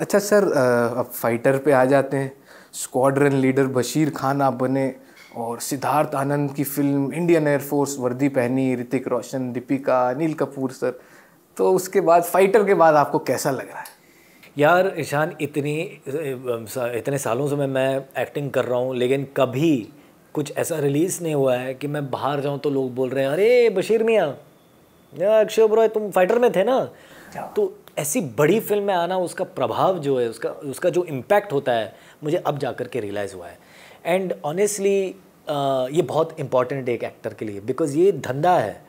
अच्छा सर अब फाइटर पे आ जाते हैं स्क्वाड्रन लीडर बशीर खान आप बने और सिद्धार्थ आनंद की फिल्म इंडियन एयरफोर्स वर्दी पहनी ऋतिक रोशन दीपिका अनिल कपूर सर तो उसके बाद फाइटर के बाद आपको कैसा लग रहा है यार ईशान इतनी इतने सालों से मैं मैं एक्टिंग कर रहा हूँ लेकिन कभी कुछ ऐसा रिलीज़ नहीं हुआ है कि मैं बाहर जाऊँ तो लोग बोल रहे हैं अरे बशीर मियाँ अक्षय ओबरॉय तुम फाइटर में थे ना तो ऐसी बड़ी फिल्म में आना उसका प्रभाव जो है उसका उसका जो इम्पैक्ट होता है मुझे अब जा कर के रियलाइज़ हुआ है एंड ऑनेस्टली ये बहुत इम्पॉर्टेंट एक एक्टर के लिए बिकॉज ये धंधा है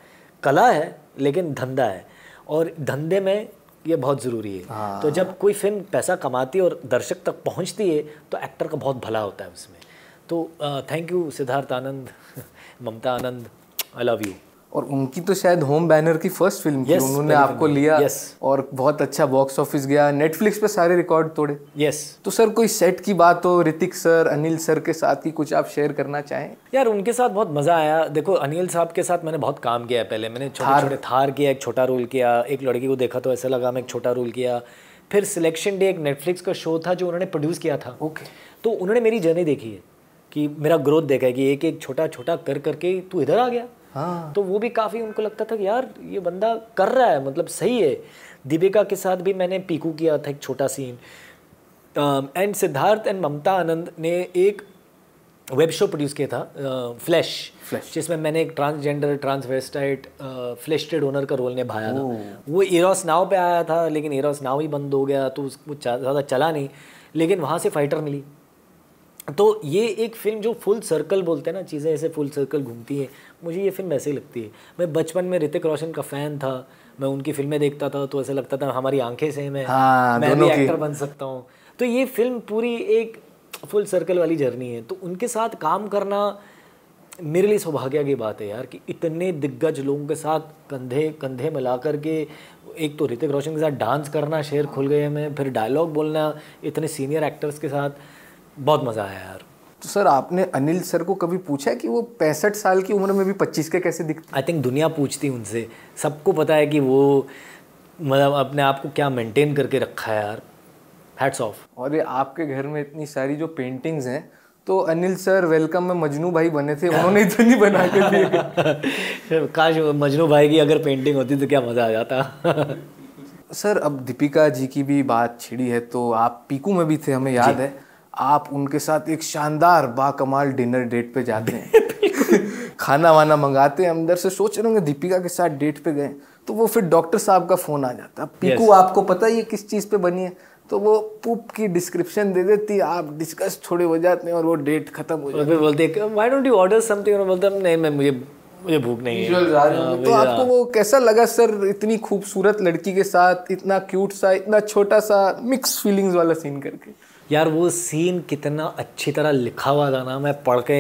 कला है लेकिन धंधा है और धंधे में ये बहुत ज़रूरी है हाँ। तो जब कोई फिल्म पैसा कमाती है और दर्शक तक पहुंचती है तो एक्टर का बहुत भला होता है उसमें तो thank you Siddharth Anand Mamta Anand I love you और उनकी तो शायद होम बैनर की फर्स्ट फिल्म yes, उन्होंने आपको लिया yes. और बहुत अच्छा बॉक्स ऑफिस गया नेटफ्लिक्स पे सारे रिकॉर्ड तोड़े यस yes. तो सर कोई सेट की बात हो ऋतिक सर अनिल सर के साथ की कुछ आप शेयर करना चाहें यार उनके साथ बहुत मज़ा आया देखो अनिल साहब के साथ मैंने बहुत काम किया है पहले मैंने थार छोटे थार किया एक छोटा रोल किया एक लड़की को देखा तो ऐसा लगा मैं एक छोटा रोल किया फिर सिलेक्शन डे एक नेटफ्लिक्स का शो था जो उन्होंने प्रोड्यूस किया था ओके तो उन्होंने मेरी जर्नी देखी है कि मेरा ग्रोथ देखा है कि एक एक छोटा छोटा कर करके तू इधर आ गया हाँ। तो वो भी काफ़ी उनको लगता था कि यार ये बंदा कर रहा है मतलब सही है दीपिका के साथ भी मैंने पीकू किया था एक छोटा scene and Siddharth and Mamta Anand ने एक वेब शो प्रोड्यूस किया था फ्लैश फ्लैश जिसमें मैंने एक ट्रांसजेंडर ट्रांसवेस्टाइट फ्लैशेड ओनर का रोल निभाया था वो एरोस नाव पे आया था लेकिन एरोस नाव ही बंद हो गया तो उसको ज़्यादा चला नहीं लेकिन वहाँ से फाइटर मिली तो ये एक फिल्म जो फुल सर्कल बोलते हैं ना चीज़ें ऐसे फुल सर्कल घूमती हैं मुझे ये फिल्म ऐसे ही लगती है मैं बचपन में ऋतिक रोशन का फ़ैन था मैं उनकी फिल्में देखता था तो ऐसा लगता था हमारी आंखें से मैं हाँ, मैं भी एक्टर बन सकता हूँ तो ये फिल्म पूरी एक फुल सर्कल वाली जर्नी है तो उनके साथ काम करना मेरे लिए सौभाग्य की बात है यार कि इतने दिग्गज लोगों के साथ कंधे कंधे मिला करके के एक तो ऋतिक रोशन के साथ डांस करना शेर खुल गए हमें फिर डायलॉग बोलना इतने सीनियर एक्टर्स के साथ बहुत मज़ा आया यार तो सर आपने अनिल सर को कभी पूछा कि वो पैंसठ साल की उम्र में भी पच्चीस के कैसे दिखते आई थिंक दुनिया पूछती उनसे सबको पता है कि वो मतलब अपने आप को क्या मेंटेन करके रखा है यार हैट्स ऑफ और ये आपके घर में इतनी सारी जो पेंटिंग्स हैं तो अनिल सर वेलकम में मजनू भाई बने थे उन्होंने इतनी बना के दिए काश मजनू भाई की अगर पेंटिंग होती तो क्या मज़ा आ जाता सर अब दीपिका जी की भी बात छिड़ी है तो आप पीकू में भी थे हमें याद है आप उनके साथ एक शानदार बाकमाल डिनर डेट पे जाते हैं खाना वाना मंगाते हैं अंदर से सोच रहे होंगे दीपिका के साथ डेट पे गए तो वो फिर डॉक्टर साहब का फ़ोन आ जाता पीकू yes. आपको पता ही है किस चीज़ पे बनी है तो वो पुप की डिस्क्रिप्शन दे देती आप डिस्कस थोड़े हो जाते हैं और वो डेट खत्म हो जाती है बोलते why don't you order something और बोलते नहीं मैं मुझे मुझे भूख नहीं है हाँ, तो आपको हाँ। वो कैसा लगा सर इतनी खूबसूरत लड़की के साथ इतना क्यूट सा इतना छोटा सा मिक्स फीलिंग्स वाला सीन करके यार वो सीन कितना अच्छी तरह लिखा हुआ था ना मैं पढ़ के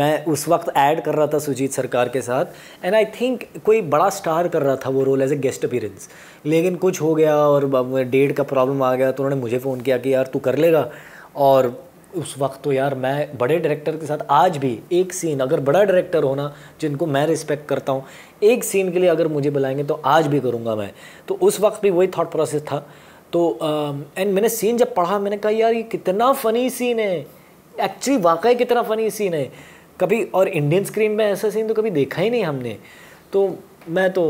मैं उस वक्त ऐड कर रहा था सुजीत सरकार के साथ एंड आई थिंक कोई बड़ा स्टार कर रहा था वो role as a guest appearance लेकिन कुछ हो गया और डेट का प्रॉब्लम आ गया तो उन्होंने मुझे फ़ोन किया कि यार तू कर लेगा और उस वक्त तो यार मैं बड़े डायरेक्टर के साथ आज भी एक सीन अगर बड़ा डायरेक्टर होना जिनको मैं रिस्पेक्ट करता हूँ एक सीन के लिए अगर मुझे बुलाएंगे तो आज भी करूँगा मैं तो उस वक्त भी वही थाट प्रोसेस था तो एंड um, मैंने सीन जब पढ़ा मैंने कहा यार ये कितना फ़नी सीन है एक्चुअली वाकई कितना फ़नी सीन है कभी और इंडियन स्क्रीन में ऐसा सीन तो कभी देखा ही नहीं हमने तो मैं तो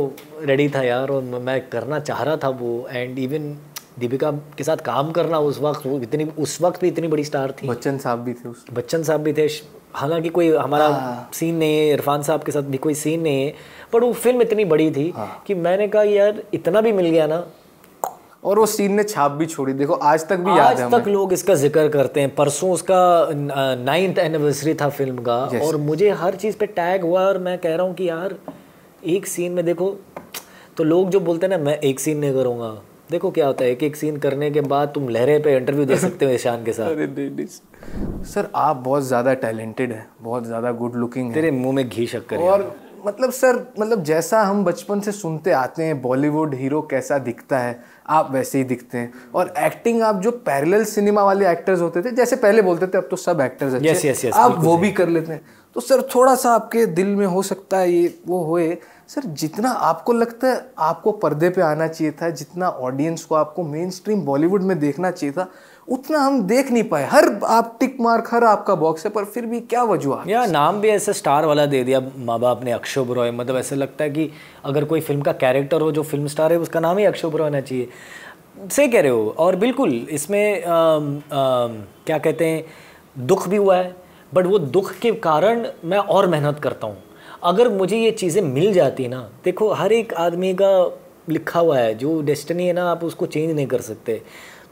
रेडी था यार और मैं करना चाह रहा था वो एंड इवन दीपिका के साथ काम करना उस वक्त वो इतनी उस वक्त भी इतनी बड़ी स्टार थी बच्चन साहब भी थे उस बच्चन साहब भी थे हालांकि कोई हमारा आ, हाँ। सीन नहीं है इरफान साहब के साथ भी कोई सीन नहीं है पर वो फिल्म इतनी बड़ी थी आ, हाँ। कि मैंने कहा यार इतना भी मिल गया ना और वो सीन ने छाप भी छोड़ी देखो आज तक भी आज याद है आज तक लोग इसका जिक्र करते हैं परसों उसका नाइन्थ एनिवर्सरी था फिल्म का और मुझे हर चीज़ पे टैग हुआ और मैं कह रहा हूँ कि यार एक सीन में देखो तो लोग जो बोलते हैं ना मैं एक सीन नहीं करूँगा देखो क्या होता है एक एक सीन करने के बाद तुम लहरे पे इंटरव्यू दे सकते हो ईशान के साथ सर आप बहुत ज़्यादा टैलेंटेड हैं बहुत ज़्यादा गुड लुकिंग तेरे मुंह में घी शक्कर और मतलब सर मतलब जैसा हम बचपन से सुनते आते हैं बॉलीवुड हीरो कैसा दिखता है आप वैसे ही दिखते हैं और एक्टिंग आप जो पैरेलल सिनेमा वाले एक्टर्स होते थे जैसे पहले बोलते थे अब तो सब एक्टर्स अच्छे yes, yes, yes, आप वो भी कर लेते हैं तो सर थोड़ा सा आपके दिल में हो सकता है ये वो होए सर जितना आपको लगता है आपको पर्दे पे आना चाहिए था जितना ऑडियंस को आपको मेन स्ट्रीम बॉलीवुड में देखना चाहिए था उतना हम देख नहीं पाए हर आप टिक मार्क हर आपका बॉक्स है पर फिर भी क्या वजूहत या नाम भी ऐसे स्टार वाला दे दिया माँ बाप ने अक्षोभ रॉय मतलब ऐसे लगता है कि अगर कोई फिल्म का कैरेक्टर हो जो फिल्म स्टार है उसका नाम ही अक्षोभ रॉय होना चाहिए सही कह रहे हो और बिल्कुल इसमें आ, आ, क्या कहते हैं दुख भी हुआ है बट वो दुख के कारण मैं और मेहनत करता हूँ अगर मुझे ये चीज़ें मिल जाती ना देखो हर एक आदमी का लिखा हुआ है जो डेस्टिनी है ना आप उसको चेंज नहीं कर सकते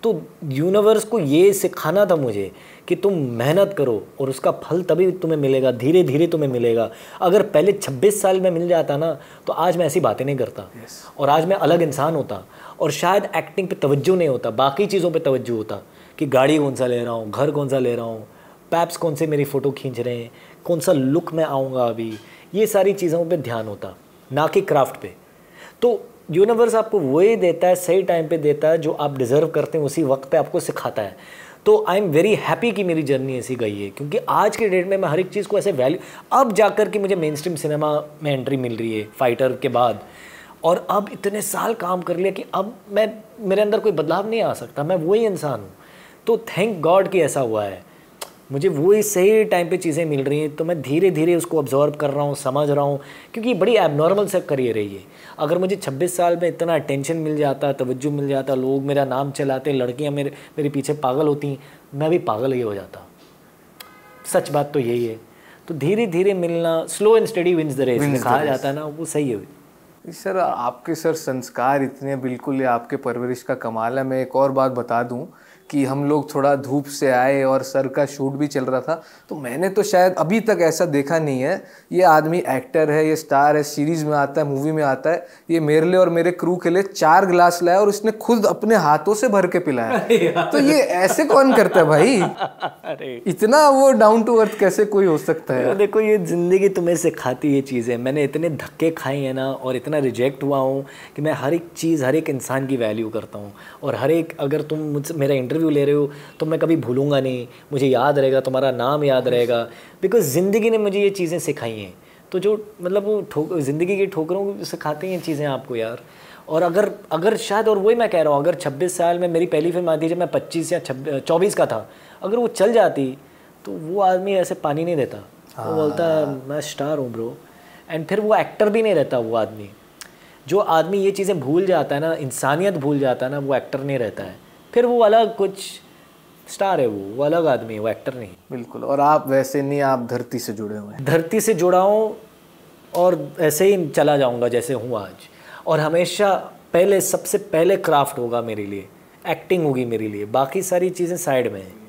तो यूनिवर्स को ये सिखाना था मुझे कि तुम मेहनत करो और उसका फल तभी तुम्हें मिलेगा धीरे धीरे तुम्हें मिलेगा अगर पहले 26 साल में मिल जाता ना तो आज मैं ऐसी बातें नहीं करता yes. और आज मैं अलग इंसान होता और शायद एक्टिंग पे तवज्जो नहीं होता बाकी चीज़ों पे तवज्जो होता कि गाड़ी कौन सा ले रहा हूँ घर कौन सा ले रहा हूँ पैप्स कौन से मेरी फ़ोटो खींच रहे हैं कौन सा लुक मैं आऊँगा अभी ये सारी चीज़ों पर ध्यान होता ना कि क्राफ्ट पर तो यूनिवर्स आपको वही देता है सही टाइम पे देता है जो आप डिज़र्व करते हैं उसी वक्त पे आपको सिखाता है तो आई एम वेरी हैप्पी कि मेरी जर्नी ऐसी गई है क्योंकि आज के डेट में मैं हर एक चीज़ को ऐसे वैल्यू अब जाकर के मुझे मेन स्ट्रीम सिनेमा में एंट्री मिल रही है फाइटर के बाद और अब इतने साल काम कर लिया कि अब मैं मेरे अंदर कोई बदलाव नहीं आ सकता मैं वही इंसान हूँ तो थैंक गॉड कि ऐसा हुआ है मुझे वो सही टाइम पे चीज़ें मिल रही हैं तो मैं धीरे धीरे उसको ऑब्जॉर्व कर रहा हूँ समझ रहा हूँ क्योंकि बड़ी एबनॉर्मल सा करियर है ये अगर मुझे 26 साल में इतना अटेंशन मिल जाता तवज्जो मिल जाता लोग मेरा नाम चलाते लड़कियाँ मेरे मेरे पीछे पागल होती मैं भी पागल ही हो जाता सच बात तो यही है तो धीरे धीरे मिलना slow and steady wins the race कहा जाता है ना वो सही है सर आपके सर संस्कार इतने बिल्कुल आपके परवरिश का कमाल है मैं एक और बात बता दूं कि हम लोग थोड़ा धूप से आए और सर का शूट भी चल रहा था तो मैंने तो शायद अभी तक ऐसा देखा नहीं है ये आदमी एक्टर है ये स्टार है सीरीज़ में आता है मूवी में आता है ये मेरे लिए और मेरे क्रू के लिए चार गिलास लाया और इसने खुद अपने हाथों से भर के पिलाया तो ये ऐसे कौन करता है भाई इतना वो डाउन टू अर्थ कैसे कोई हो सकता है देखो ये ज़िंदगी तुम्हें सिखाती ये चीज़ें मैंने इतने धक्के खाए हैं ना और इतना रिजेक्ट हुआ हूँ कि मैं हर एक चीज़ हर एक इंसान की वैल्यू करता हूँ और हर एक अगर तुम मुझसे मेरा इंटरेस्ट इंटरव्यू ले रहे हो तो मैं कभी भूलूंगा नहीं मुझे याद रहेगा तुम्हारा नाम याद रहेगा बिकॉज ज़िंदगी ने मुझे ये चीज़ें सिखाई हैं तो जो मतलब वो ज़िंदगी की ठोकरों को सिखाती हैं चीज़ें आपको यार और अगर अगर शायद और वही मैं कह रहा हूँ अगर 26 साल में मेरी पहली फिल्म आती जब मैं 25 या चौबीस का था अगर वो चल जाती तो वो आदमी ऐसे पानी नहीं देता वो हाँ। बोलता मैं स्टार हूँ ब्रो एंड फिर वो एक्टर भी नहीं रहता वो आदमी जो आदमी ये चीज़ें भूल जाता है ना इंसानियत भूल जाता है ना वो एक्टर नहीं रहता है फिर वो अलग कुछ स्टार है वो वो अलग आदमी है वो एक्टर नहीं बिल्कुल और आप वैसे नहीं आप धरती से जुड़े हुए हैं धरती से जुड़ा हूँ और ऐसे ही चला जाऊँगा जैसे हूँ आज और हमेशा पहले सबसे पहले क्राफ्ट होगा मेरे लिए एक्टिंग होगी मेरे लिए बाकी सारी चीज़ें साइड में हैं